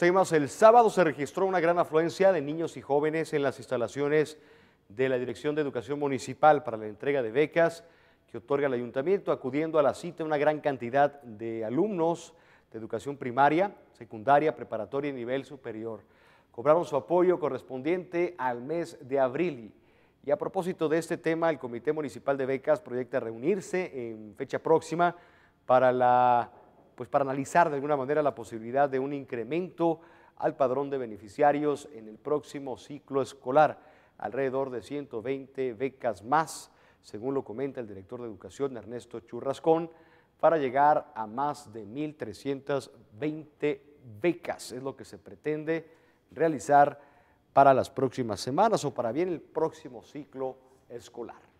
el sábado se registró una gran afluencia de niños y jóvenes en las instalaciones de la Dirección de Educación Municipal para la entrega de becas que otorga el ayuntamiento, acudiendo a la cita una gran cantidad de alumnos de educación primaria, secundaria, preparatoria y nivel superior. Cobraron su apoyo correspondiente al mes de abril. Y a propósito de este tema, el Comité Municipal de Becas proyecta reunirse en fecha próxima para la pues para analizar de alguna manera la posibilidad de un incremento al padrón de beneficiarios en el próximo ciclo escolar, alrededor de 120 becas más, según lo comenta el director de Educación Ernesto Churrascón, para llegar a más de 1.320 becas. Es lo que se pretende realizar para las próximas semanas o para bien el próximo ciclo escolar.